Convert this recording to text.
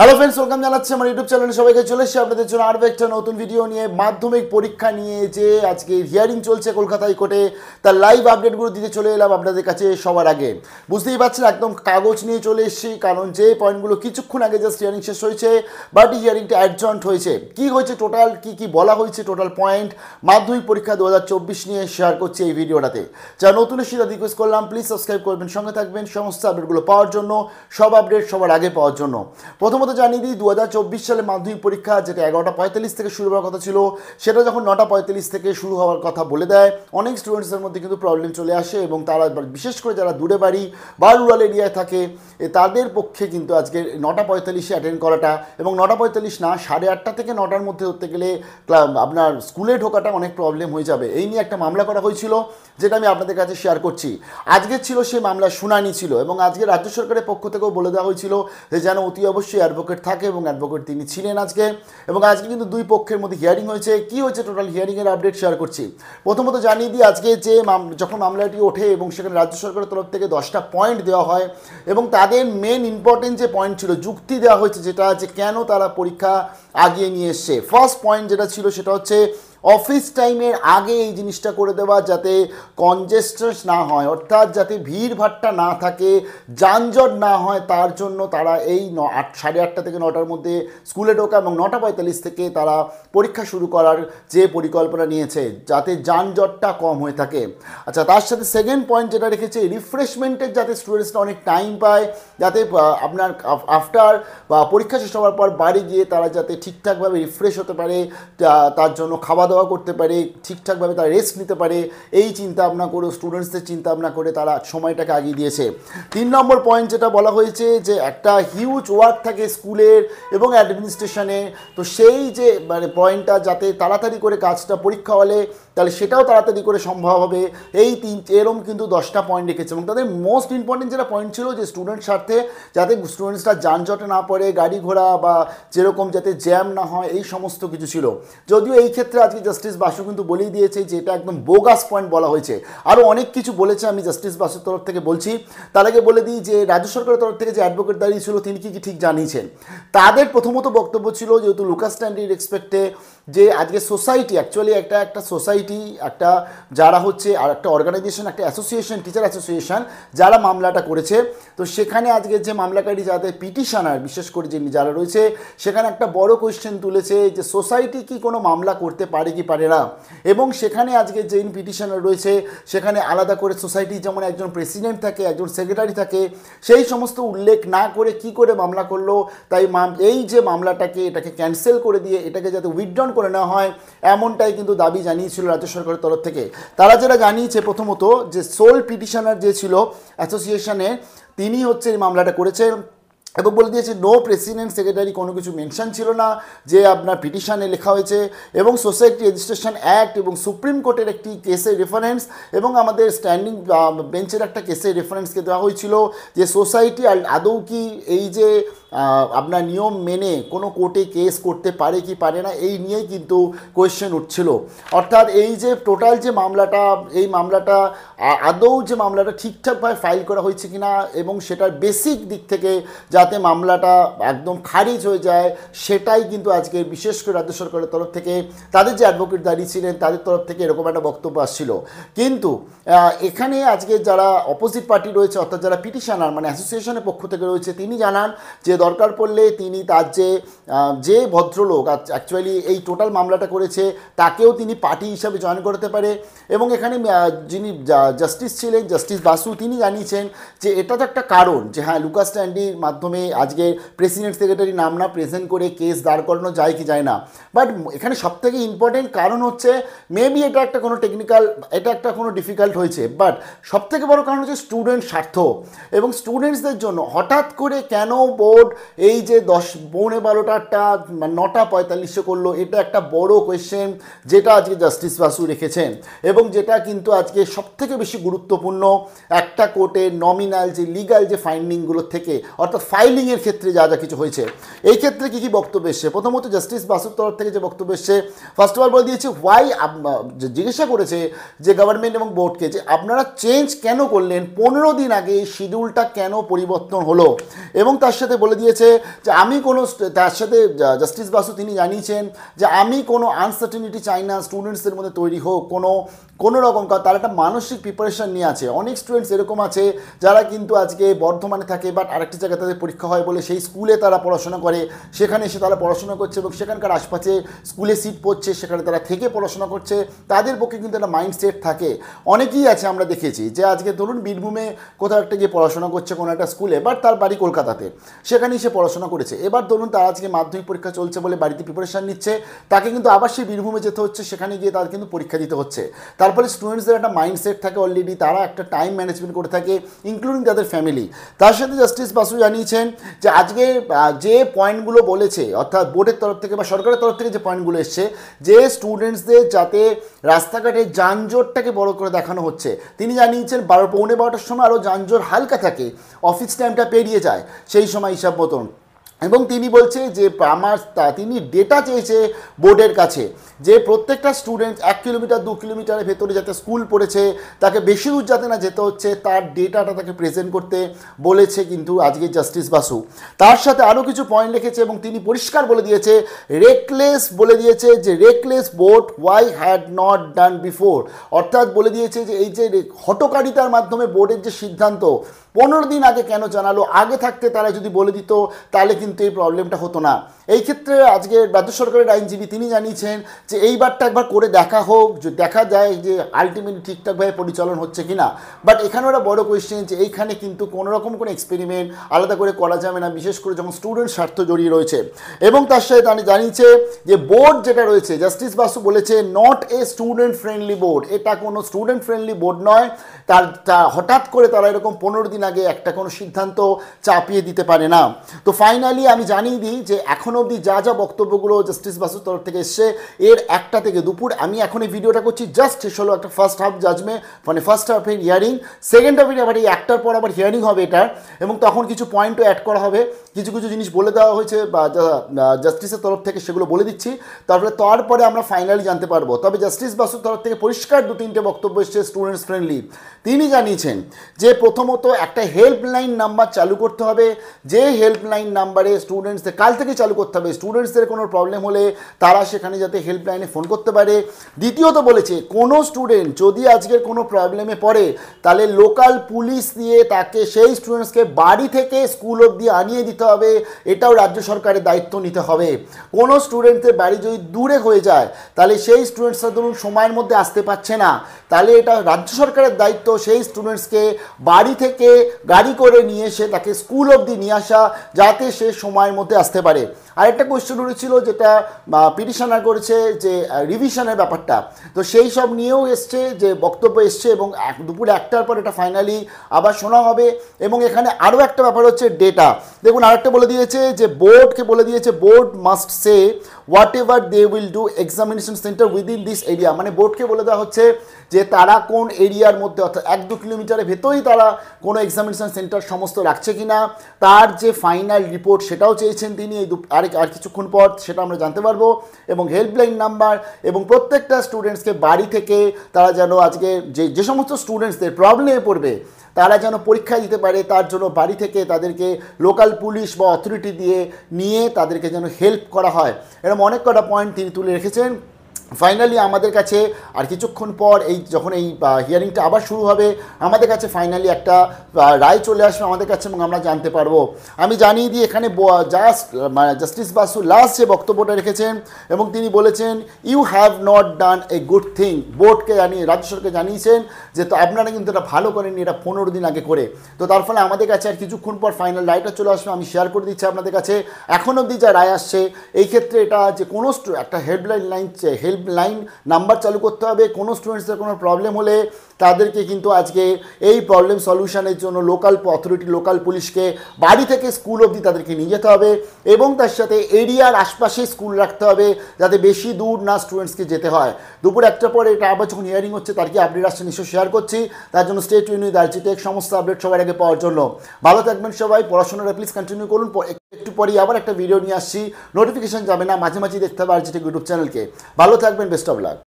hello friends welcome জানাচ্ছি আমার YouTube চ্যানেলে সবাইকে চলে এসেছি আপনাদের জন্য আরও একটা নতুন ভিডিও নিয়ে মাধ্যমিক পরীক্ষা নিয়ে যে আজকে হিয়ারিং চলছে কলকাতা হাইকোর্টে তার লাইভ আপডেটগুলো দিতে চলে এলাম আপনাদের কাছে সবার আগে বুঝতেই পারছেন একদম কাগজ নিয়ে চলে এসেছি কারণ যে পয়েন্টগুলো কিছুক্ষণ আগে জাস্ট হিয়ারিং শেষ হয়েছে বাট হিয়ারিংটা অ্যাডজয়েন্ট হয়েছে কি হয়েছে টোটাল কি কি বলা হয়েছে টোটাল পয়েন্ট মাধ্যমিক পরীক্ষা দু নিয়ে শেয়ার করছি এই ভিডিওটাতে যা নতুন সেটা রিকোয়েস্ট করলাম প্লিজ সাবস্ক্রাইব করবেন সঙ্গে থাকবেন সমস্ত আপডেটগুলো পাওয়ার জন্য সব আপডেট সবার আগে পাওয়ার জন্য প্রথমত কথা জানিয়ে দিই দু সালে মাধ্যমিক পরীক্ষা যেটা এগারোটা পঁয়তাল্লিশ থেকে শুরু হওয়ার কথা ছিল সেটা যখন নটা পঁয়তাল্লিশ থেকে শুরু হওয়ার কথা বলে দেয় অনেক স্টুডেন্টসের মধ্যে কিন্তু প্রবলেম চলে আসে এবং তারা বিশেষ করে যারা দূরে বাড়ি বা রুরাল এরিয়ায় থাকে তাদের পক্ষে কিন্তু আজকে নটা পঁয়তাল্লিশে অ্যাটেন্ড করাটা এবং নটা পঁয়তাল্লিশ না সাড়ে আটটা থেকে নটার মধ্যে ধরতে গেলে আপনার স্কুলে ঢোকাটা অনেক প্রবলেম হয়ে যাবে এই নিয়ে একটা মামলা করা হয়েছিল যেটা আমি আপনাদের কাছে শেয়ার করছি আজকে ছিল সেই মামলা শুনানি ছিল এবং আজকে রাজ্য সরকারের পক্ষ থেকেও বলে দেওয়া হয়েছিল যে যেন অতি অবশ্যই অ্যাডভোকেট থাকে এবং অ্যাডভোকেট তিনি ছিলেন আজকে এবং আজকে কিন্তু দুই পক্ষের মধ্যে হিয়ারিং হয়েছে কি হয়েছে টোটাল হিয়ারিংয়ের আপডেট শেয়ার করছি প্রথমত জানিয়ে দিই আজকে যে যখন মামলাটি ওঠে এবং সেখানে রাজ্য সরকারের তরফ থেকে দশটা পয়েন্ট দেওয়া হয় এবং তাদের মেন ইম্পর্টেন্ট যে পয়েন্ট ছিল যুক্তি দেওয়া হয়েছে যেটা যে কেন তারা পরীক্ষা আগিয়ে নিয়ে এসছে ফার্স্ট পয়েন্ট যেটা ছিল সেটা হচ্ছে অফিস টাইমের আগে এই জিনিসটা করে দেওয়া যাতে কনজেস্টেন্স না হয় অর্থাৎ যাতে ভিড়ভাট্টা না থাকে যানজট না হয় তার জন্য তারা এই ন আট সাড়ে আটটা থেকে নটার মধ্যে স্কুলে ঢোকা এবং নটা পঁয়তাল্লিশ থেকে তারা পরীক্ষা শুরু করার যে পরিকল্পনা নিয়েছে যাতে যানজটটা কম হয়ে থাকে আচ্ছা তার সাথে সেকেন্ড পয়েন্ট যেটা রেখেছে রিফ্রেশমেন্টের যাতে স্টুডেন্টসরা অনেক টাইম পায় যাতে আপনার আফটার বা পরীক্ষা শেষ হওয়ার পর বাড়ি গিয়ে তারা যাতে ঠিকঠাকভাবে রিফ্রেশ হতে পারে তার জন্য খাবার খাওয়া দাওয়া করতে পারে ঠিকঠাকভাবে তারা রেস্ট নিতে পারে এই চিন্তা ভাবনা করে স্টুডেন্টসদের চিন্তা ভাবনা করে তারা সময়টাকে আগিয়ে দিয়েছে তিন নম্বর পয়েন্ট যেটা বলা হয়েছে যে একটা হিউজ ওয়ার্ক থাকে স্কুলের এবং অ্যাডমিনিস্ট্রেশনে তো সেই যে মানে পয়েন্টটা যাতে তাড়াতাড়ি করে কাজটা পরীক্ষা হলে তাহলে সেটাও তাড়াতাড়ি করে সম্ভব হবে এই তিন এরম কিন্তু দশটা পয়েন্ট রেখেছে এবং তাদের মোস্ট ইম্পর্টেন্ট যেটা পয়েন্ট ছিল যে স্টুডেন্ট স্বার্থে যাতে স্টুডেন্টসরা যানজটে না পড়ে গাড়ি ঘোড়া বা যেরকম যাতে জ্যাম না হয় এই সমস্ত কিছু ছিল যদিও এই ক্ষেত্রে আজকে জাস্টিস বাসু কিন্তু বলেই দিয়েছে যে এটা একদম বোগাস পয়েন্ট বলা হয়েছে আরও অনেক কিছু বলেছে আমি জাস্টিস বাসুর তরফ থেকে বলছি তার আগে বলে দিই যে রাজ্য সরকারের তরফ থেকে যে অ্যাডভোকেট দাঁড়িয়ে ছিল তিনি কি ঠিক জানিয়েছেন তাদের প্রথমত বক্তব্য ছিল যেহেতু লুকাস স্ট্যান্ডির এক্সপেক্টে যে আজকে সোসাইটি অ্যাকচুয়ালি একটা একটা সোসাইটি সোসাইটি একটা যারা হচ্ছে আর একটা অর্গানাইজেশন একটা অ্যাসোসিয়েশন টিচার অ্যাসোসিয়েশন যারা মামলাটা করেছে তো সেখানে আজকে যে মামলাকারী যাদের পিটিশনার বিশেষ করে যিনি যারা রয়েছে সেখানে একটা বড় কোয়েশ্চেন তুলেছে যে সোসাইটি কি কোনো মামলা করতে পারে কি পারে না এবং সেখানে আজকে যে পিটিশনার রয়েছে সেখানে আলাদা করে সোসাইটি যেমন একজন প্রেসিডেন্ট থাকে একজন সেক্রেটারি থাকে সেই সমস্ত উল্লেখ না করে কি করে মামলা করলো তাই এই যে মামলাটাকে এটাকে ক্যান্সেল করে দিয়ে এটাকে যাতে উইথড্রন করে নেওয়া হয় এমনটাই কিন্তু দাবি জানিয়েছিল রাজ্য সরকারের তরফ থেকে তারা যেটা জানিয়েছে প্রথমত যে সোল পিটিশনার যে ছিল অ্যাসোসিয়েশনে তিনি হচ্ছে এই মামলাটা করেছেন এবং বলে দিয়েছে নো প্রেসিডেন্ট সেক্রেটারি কোনো কিছু মেনশন ছিল না যে আপনার পিটিশানে লেখা হয়েছে এবং সোসাইটি রেজিস্ট্রেশন অ্যাক্ট এবং সুপ্রিম কোর্টের একটি কেসের রেফারেন্স এবং আমাদের স্ট্যান্ডিং বেঞ্চের একটা কেসের রেফারেন্সকে দেওয়া হয়েছিল যে সোসাইটি আর আদৌ কি এই যে আপনার নিয়ম মেনে কোনো কোর্টে কেস করতে পারে কি পারে না এই নিয়েই কিন্তু কোয়েশ্চেন উঠছিল অর্থাৎ এই যে টোটাল যে মামলাটা এই মামলাটা আদৌ যে মামলাটা ঠিকঠাকভাবে ফাইল করা হয়েছে কিনা এবং সেটার বেসিক দিক থেকে যাতে মামলাটা একদম খারিজ হয়ে যায় সেটাই কিন্তু আজকে বিশেষ করে রাজ্য সরকারের তরফ থেকে তাদের যে অ্যাডভোকেট দাঁড়িয়ে ছিলেন তাদের তরফ থেকে এরকম একটা বক্তব্য আসছিল কিন্তু এখানে আজকে যারা অপোজিট পার্টি রয়েছে অর্থাৎ যারা পিটিশনার মানে অ্যাসোসিয়েশনের পক্ষ থেকে রয়েছে তিনি জানান যে দরকার পড়লে তিনি তার যে যে ভদ্রলোক অ্যাকচুয়ালি এই টোটাল মামলাটা করেছে তাকেও তিনি পার্টি হিসাবে জয়েন করতে পারে এবং এখানে যিনি জাস্টিস ছিলেন জাস্টিস বাসু তিনি জানিয়েছেন যে এটা তো একটা কারণ যে হ্যাঁ লুকাস স্ট্যান্ডির মাধ্যমে আজকে প্রেসিডেন্ট সেক্রেটারি নাম না প্রেজেন্ট করে কেস দাঁড় করানো যায় কি যায় না বাট এখানে সবথেকে ইম্পর্টেন্ট কারণ হচ্ছে মেবি এটা একটা কোনো টেকনিক্যাল এটা একটা কোনো ডিফিকাল্ট হয়েছে বাট সবথেকে বড় কারণ হচ্ছে স্টুডেন্ট স্বার্থ এবং স্টুডেন্টসদের জন্য হঠাৎ করে কেন বোর্ড বোর্ড এই যে দশ পৌনে বারোটাটা মানে নটা পঁয়তাল্লিশে করলো এটা একটা বড় কোয়েশ্চেন যেটা আজকে জাস্টিস বাসু রেখেছেন এবং যেটা কিন্তু আজকে সবথেকে বেশি গুরুত্বপূর্ণ একটা কোর্টে নমিনাল যে লিগাল যে ফাইন্ডিংগুলো থেকে অর্থাৎ ফাইলিংয়ের ক্ষেত্রে যা যা কিছু হয়েছে এই ক্ষেত্রে কী কী বক্তব্য এসছে প্রথমত জাস্টিস বাসুর তরফ থেকে যে বক্তব্য এসছে ফার্স্ট অফ অল বলে দিয়েছে ওয়াই জিজ্ঞাসা করেছে যে গভর্নমেন্ট এবং বোর্ডকে যে আপনারা চেঞ্জ কেন করলেন পনেরো দিন আগে এই শিডিউলটা কেন পরিবর্তন হলো এবং তার সাথে বলে দিয়েছে যে আমি কোনো তার সাথে জাস্টিস বাসু তিনি জানিয়েছেন যে আমি কোনো আনসার্টেনিটি চাই না স্টুডেন্টসদের মধ্যে তৈরি হোক কোনো কোনো রকম তার একটা মানসিক প্রিপারেশান নিয়ে আছে অনেক স্টুডেন্টস এরকম আছে যারা কিন্তু আজকে বর্ধমানে থাকে বাট আরেকটি জায়গায় তাদের পরীক্ষা হয় বলে সেই স্কুলে তারা পড়াশোনা করে সেখানে এসে তারা পড়াশোনা করছে এবং সেখানকার আশপাশে স্কুলে সিট পড়ছে সেখানে তারা থেকে পড়াশোনা করছে তাদের পক্ষে কিন্তু একটা মাইন্ডসেট থাকে অনেকেই আছে আমরা দেখেছি যে আজকে ধরুন বীরভূমে কোথাও একটা গিয়ে পড়াশোনা করছে কোনো একটা স্কুলে বাট তার বাড়ি কলকাতাতে সেখানেই সে পড়াশোনা করেছে এবার ধরুন তার আজকে মাধ্যমিক পরীক্ষা চলছে বলে বাড়িতে প্রিপারেশান নিচ্ছে তাকে কিন্তু আবার সেই বীরভূমে যেতে হচ্ছে সেখানে গিয়ে তার কিন্তু পরীক্ষা দিতে হচ্ছে তার তার ফলে স্টুডেন্টসদের একটা মাইন্ডসেট থাকে অলরেডি তারা একটা টাইম ম্যানেজমেন্ট করে থাকে ইনক্লুডিং তাদের ফ্যামিলি তার সাথে জাস্টিস বাসু জানিয়েছেন যে আজকে যে পয়েন্টগুলো বলেছে অর্থাৎ বোর্ডের তরফ থেকে বা সরকারের তরফ থেকে যে পয়েন্টগুলো এসছে যে স্টুডেন্টসদের যাতে রাস্তাঘাটে যানজটটাকে বড় করে দেখানো হচ্ছে তিনি জানিয়েছেন বারো পৌনে বারোটার সময় আরও যানজট হালকা থাকে অফিস টাইমটা পেরিয়ে যায় সেই সময় হিসাব মতন এবং তিনি বলছে যে আমার তিনি ডেটা চেয়েছে বোর্ডের কাছে যে প্রত্যেকটা স্টুডেন্ট এক কিলোমিটার দু কিলোমিটারের ভেতরে যাতে স্কুল পড়েছে তাকে বেশি দূর যাতে না যেতে হচ্ছে তার ডেটাটা তাকে প্রেজেন্ট করতে বলেছে কিন্তু আজকে জাস্টিস বাসু তার সাথে আরও কিছু পয়েন্ট লিখেছে এবং তিনি পরিষ্কার বলে দিয়েছে রেকলেস বলে দিয়েছে যে reckless board why had not done before অর্থাৎ বলে দিয়েছে যে এই যে হটকারিতার মাধ্যমে বোর্ডের যে সিদ্ধান্ত পনেরো দিন আগে কেন জানালো আগে থাকতে তারা যদি বলে দিত তাহলে কিন্তু এই প্রবলেমটা হতো না এই ক্ষেত্রে আজকে রাজ্য সরকারের আইনজীবী তিনি জানিয়েছেন যে এইবারটা একবার করে দেখা হোক যে দেখা যায় যে আলটিমেটলি ঠিকঠাকভাবে পরিচালন হচ্ছে কি না বাট এখানে একটা বড় কোয়েশ্চেন যে এইখানে কিন্তু কোনো রকম কোনো এক্সপেরিমেন্ট আলাদা করে করা যাবে না বিশেষ করে যখন স্টুডেন্ট স্বার্থ জড়িয়ে রয়েছে এবং তার সাথে তারা জানিয়েছে যে বোর্ড যেটা রয়েছে জাস্টিস বাসু বলেছে not a student friendly board এটা কোনো স্টুডেন্ট ফ্রেন্ডলি বোর্ড নয় তার হঠাৎ করে তারা এরকম পনেরো দিন কদিন আগে একটা কোনো সিদ্ধান্ত চাপিয়ে দিতে পারে না তো ফাইনালি আমি জানিয়ে দিই যে এখন অবধি যা যা বক্তব্যগুলো জাস্টিস বাসুর তরফ থেকে এসছে এর একটা থেকে দুপুর আমি এখন এই ভিডিওটা করছি জাস্ট শেষ হলো একটা ফার্স্ট হাফ জাজমে মানে ফার্স্ট হাফের হিয়ারিং সেকেন্ড হাফের আবার এই একটার পর আবার হিয়ারিং হবে এটার এবং তখন কিছু পয়েন্টও অ্যাড করা হবে কিছু কিছু জিনিস বলে দেওয়া হয়েছে বা জাস্টিসের তরফ থেকে সেগুলো বলে দিচ্ছি তারপরে তারপরে আমরা ফাইনালি জানতে পারবো তবে জাস্টিস বাসুর তরফ থেকে পরিষ্কার দু তিনটে বক্তব্য এসছে স্টুডেন্টস ফ্রেন্ডলি তিনি জানিয়েছেন যে প্রথমত একটা হেল্পলাইন নাম্বার চালু করতে হবে যে হেল্পলাইন নাম্বারে স্টুডেন্টসদের কাল থেকে চালু করতে হবে স্টুডেন্টসদের কোনো প্রবলেম হলে তারা সেখানে যাতে হেল্পলাইনে ফোন করতে পারে দ্বিতীয়ত বলেছে কোনো স্টুডেন্ট যদি আজকের কোনো প্রবলেমে পড়ে তাহলে লোকাল পুলিশ দিয়ে তাকে সেই স্টুডেন্টসকে বাড়ি থেকে স্কুল অবধি আনিয়ে দিতে হবে এটাও রাজ্য সরকারের দায়িত্ব নিতে হবে কোনো স্টুডেন্টদের বাড়ি যদি দূরে হয়ে যায় তাহলে সেই স্টুডেন্টসরা ধরুন সময়ের মধ্যে আসতে পারছে না তাহলে এটা রাজ্য সরকারের দায়িত্ব সেই স্টুডেন্টসকে বাড়ি থেকে গাড়ি করে নিয়ে এসে তাকে স্কুল অবধি নিয়ে আসা যাতে সে সময়ের মধ্যে আসতে পারে আরেকটা কোয়েশ্চেন উঠেছিল যেটা পিটিশনার করেছে যে রিভিশনের ব্যাপারটা তো সেই সব নিয়েও এসছে যে বক্তব্য এসছে এবং দুপুরে একটার পর এটা ফাইনালি আবার শোনা হবে এবং এখানে আরও একটা ব্যাপার হচ্ছে ডেটা দেখুন আরেকটা বলে দিয়েছে যে বোর্ডকে বলে দিয়েছে board must say whatever they will do examination centre within this area মানে বোর্ডকে বলে দেওয়া হচ্ছে যে তারা কোন এরিয়ার মধ্যে অর্থাৎ এক দু কিলোমিটারের ভেতরেই তারা কোনো এক্সামিনেশন সেন্টার সমস্ত রাখছে কি না তার যে ফাইনাল রিপোর্ট সেটাও চেয়েছেন তিনি এই আর আর কিছুক্ষণ পর সেটা আমরা জানতে পারবো এবং হেল্পলাইন নাম্বার এবং প্রত্যেকটা স্টুডেন্টসকে বাড়ি থেকে তারা যেন আজকে যে যে সমস্ত স্টুডেন্টসদের প্রবলেমে পড়বে তারা যেন পরীক্ষা দিতে পারে তার জন্য বাড়ি থেকে তাদেরকে লোকাল পুলিশ বা অথরিটি দিয়ে নিয়ে তাদেরকে যেন হেল্প করা হয় এরকম অনেক কটা পয়েন্ট তিনি তুলে রেখেছেন ফাইনালি আমাদের কাছে আর কিছুক্ষণ পর এই যখন এই হিয়ারিংটা আবার শুরু হবে আমাদের কাছে ফাইনালি একটা রায় চলে আসবে আমাদের কাছে এবং আমরা জানতে পারবো আমি জানিয়ে দিই এখানে জাস্ট মানে জাস্টিস বাসু লাস্ট যে বক্তব্যটা রেখেছেন এবং তিনি বলেছেন you have not done a good thing বোর্ডকে জানিয়ে রাজ্য সরকারকে জানিয়েছেন যে তো আপনারা কিন্তু এটা ভালো করেননি এটা পনেরো দিন আগে করে তো তার ফলে আমাদের কাছে আর কিছুক্ষণ পর ফাইনাল রায়টা চলে আসবে আমি শেয়ার করে দিচ্ছি আপনাদের কাছে এখন অবধি যা রায় আসছে এই ক্ষেত্রে এটা যে কোনো একটা helpline line help helpline number চালু করতে হবে কোনো স্টুডেন্টসদের কোনো প্রবলেম হলে তাদেরকে কিন্তু আজকে এই প্রবলেম সলিউশনের জন্য লোকাল অথরিটি লোকাল পুলিশকে বাড়ি থেকে স্কুল অবধি তাদেরকে নিয়ে যেতে হবে এবং তার সাথে এরিয়ার আশপাশে স্কুল রাখতে হবে যাতে বেশি দূর না স্টুডেন্টসকে যেতে হয় দুপুর একটা পরে এটা আবার যখন হিয়ারিং হচ্ছে তার কি আপডেট আসছে নিশ্চয় শেয়ার করছি তার জন্য স্টেট ইউনিট দার্জিটেক সমস্ত আপডেট সবার আগে পাওয়ার জন্য ভালো থাকবেন সবাই পড়াশোনাটা প্লিজ কন্টিনিউ করুন একটু পরেই আবার একটা ভিডিও নিয়ে আসছি নোটিফিকেশন যাবে না মাঝে মাঝে দেখতে পারছি আর ইউটিউব চ্যানেলকে ভালো থাকবেন বেস্ট অফ লাক